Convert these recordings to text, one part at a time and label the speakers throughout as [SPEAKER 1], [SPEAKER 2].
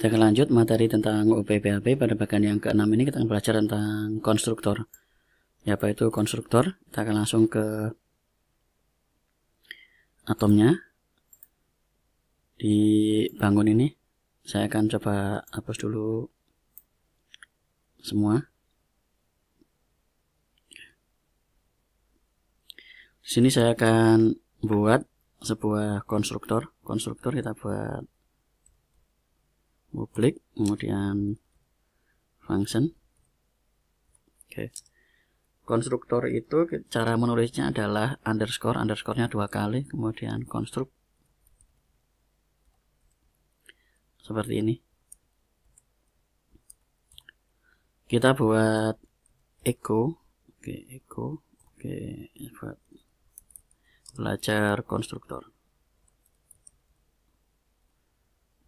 [SPEAKER 1] Kita akan lanjut materi tentang UPPAP pada bagian yang ke-6 ini kita akan belajar tentang konstruktor. Ya, apa itu konstruktor? Kita akan langsung ke atomnya. Di bangun ini saya akan coba hapus dulu semua. Di sini saya akan buat sebuah konstruktor. Konstruktor kita buat public kemudian function oke okay. konstruktor itu cara menulisnya adalah underscore underscorenya dua kali kemudian construct seperti ini kita buat echo oke okay, echo oke okay, buat belajar konstruktor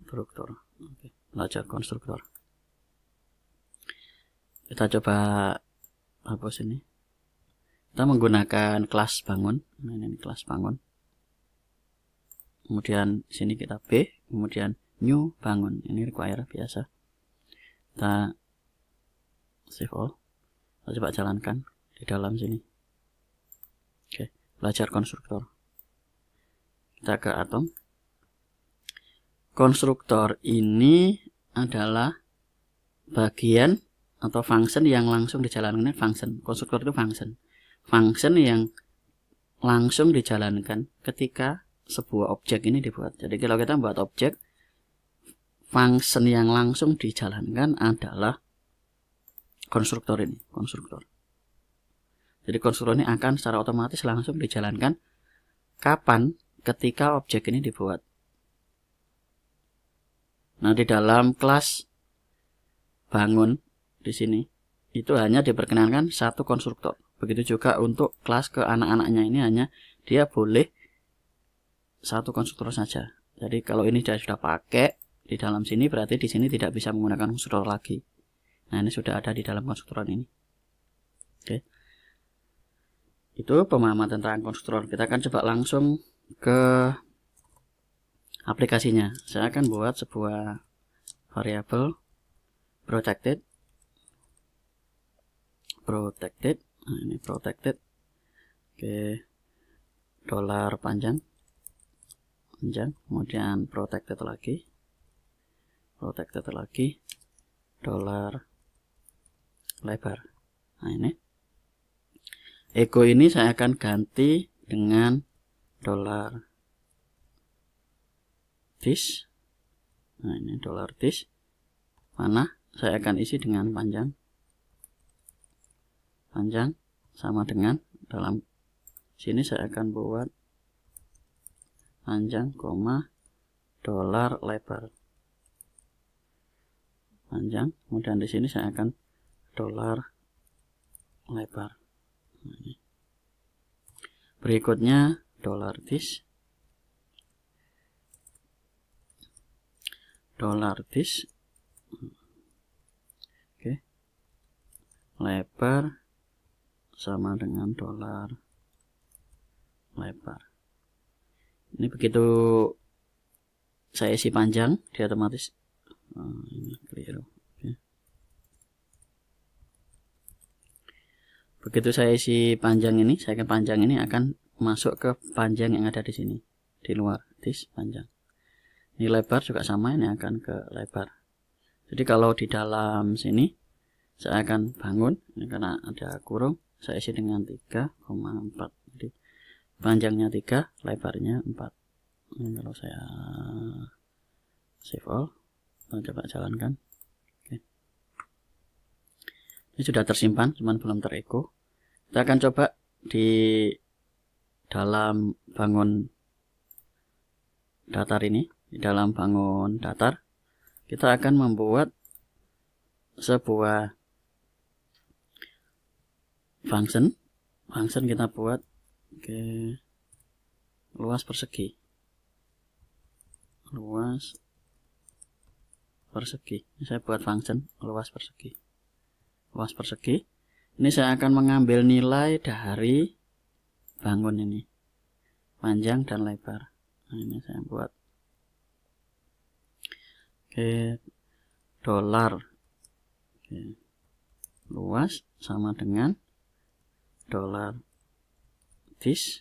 [SPEAKER 1] konstruktor Oke, belajar konstruktor. Kita coba hapus ini. Kita menggunakan kelas bangun. Nah, ini kelas bangun. Kemudian sini kita B, kemudian new bangun. Ini require biasa. Kita save all. Kita coba jalankan di dalam sini. Oke, belajar konstruktor. Kita ke atom konstruktor ini adalah bagian atau function yang langsung dijalankan function. Konstruktor itu function. Function yang langsung dijalankan ketika sebuah objek ini dibuat. Jadi kalau kita buat objek, function yang langsung dijalankan adalah konstruktor ini, konstruktor. Jadi konstruktor ini akan secara otomatis langsung dijalankan kapan ketika objek ini dibuat. Nah, di dalam kelas bangun di sini itu hanya diperkenankan satu konstruktor. Begitu juga untuk kelas ke anak-anaknya ini hanya dia boleh satu konstruktor saja. Jadi kalau ini sudah sudah pakai di dalam sini berarti di sini tidak bisa menggunakan konstruktor lagi. Nah, ini sudah ada di dalam konstruktoran ini. Oke. Itu pemahaman tentang konstruktor. Kita akan coba langsung ke aplikasinya. Saya akan buat sebuah variabel protected protected nah, ini protected oke dolar panjang panjang kemudian protected lagi protected lagi dolar lebar nah ini ego ini saya akan ganti dengan dolar this nah ini dollar this mana saya akan isi dengan panjang panjang sama dengan dalam sini saya akan buat panjang koma dollar lebar panjang kemudian di sini saya akan dollar lebar nah, berikutnya dollar this dollar this oke okay. lebar sama dengan dolar lebar ini begitu saya isi panjang dia otomatis oh, ini keliru okay. begitu saya isi panjang ini saya ke panjang ini akan masuk ke panjang yang ada di sini di luar this panjang ini lebar juga sama ini akan ke lebar jadi kalau di dalam sini saya akan bangun ini karena ada kurung saya isi dengan 3,4 jadi panjangnya 3 lebarnya 4 ini kalau saya save all kita coba jalankan Oke. ini sudah tersimpan cuman belum tereko kita akan coba di dalam bangun datar ini di dalam bangun datar kita akan membuat sebuah function function kita buat ke luas persegi luas persegi ini saya buat function luas persegi luas persegi ini saya akan mengambil nilai dari bangun ini panjang dan lebar nah, ini saya buat Oke, dolar luas sama dengan dolar this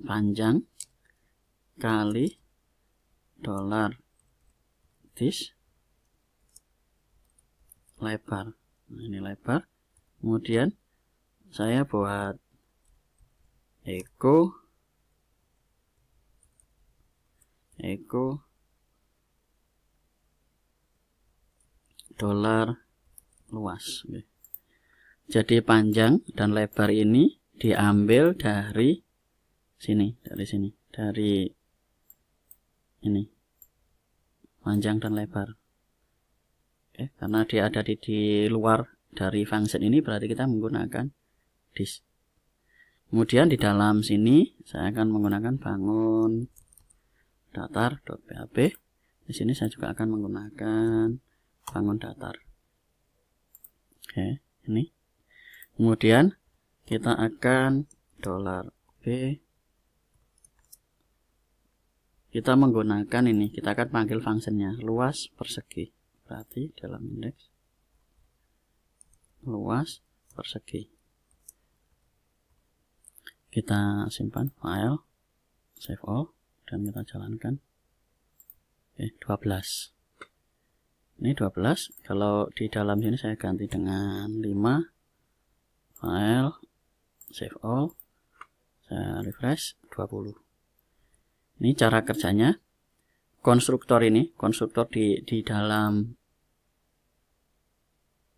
[SPEAKER 1] panjang kali dolar this lebar nah, ini lebar kemudian saya buat echo echo dolar luas jadi panjang dan lebar ini diambil dari sini dari sini dari ini panjang dan lebar Oke, karena dia ada di, di luar dari function ini berarti kita menggunakan this kemudian di dalam sini saya akan menggunakan bangun datar.php di sini saya juga akan menggunakan bangun datar oke ini kemudian kita akan dollar B kita menggunakan ini kita akan panggil fungsinya luas persegi berarti dalam indeks luas persegi kita simpan file save all dan kita jalankan oke 12 ini 12 kalau di dalam sini saya ganti dengan 5 file save all saya refresh 20 ini cara kerjanya konstruktor ini konstruktor di di dalam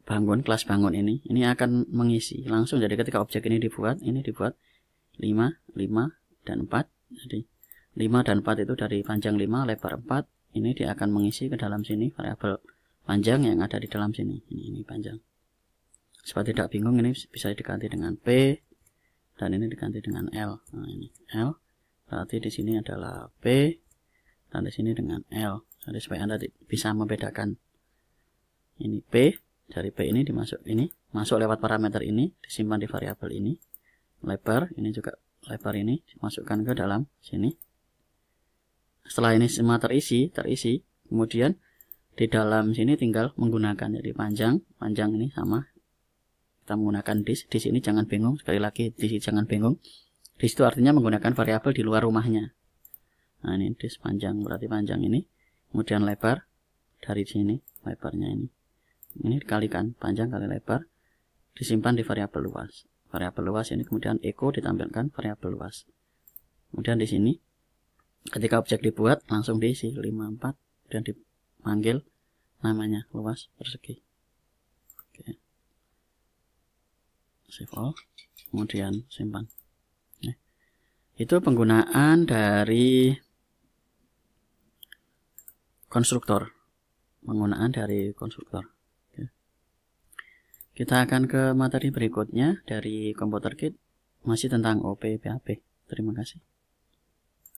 [SPEAKER 1] bangun kelas bangun ini ini akan mengisi langsung jadi ketika objek ini dibuat ini dibuat 5 5 dan 4 jadi 5 dan 4 itu dari panjang 5 lebar 4 ini dia akan mengisi ke dalam sini variabel panjang yang ada di dalam sini ini, ini panjang supaya tidak bingung ini bisa diganti dengan P dan ini diganti dengan L nah, ini L berarti di sini adalah P dan di sini dengan L jadi supaya anda bisa membedakan ini P dari P ini dimasuk ini masuk lewat parameter ini disimpan di variabel ini lebar ini juga lebar ini dimasukkan ke dalam sini setelah ini semua terisi terisi kemudian di dalam sini tinggal menggunakan jadi panjang panjang ini sama kita menggunakan dis di sini jangan bingung sekali lagi di sini jangan bingung di situ artinya menggunakan variabel di luar rumahnya nah ini dis panjang berarti panjang ini kemudian lebar dari sini lebarnya ini ini dikalikan panjang kali lebar disimpan di variabel luas variabel luas ini kemudian echo ditampilkan variabel luas kemudian di sini ketika objek dibuat langsung diisi 54 dan di manggil namanya luas persegi oke save all kemudian simpan Nih. itu penggunaan dari konstruktor penggunaan dari konstruktor oke. kita akan ke materi berikutnya dari komputer kit masih tentang OPPAP terima kasih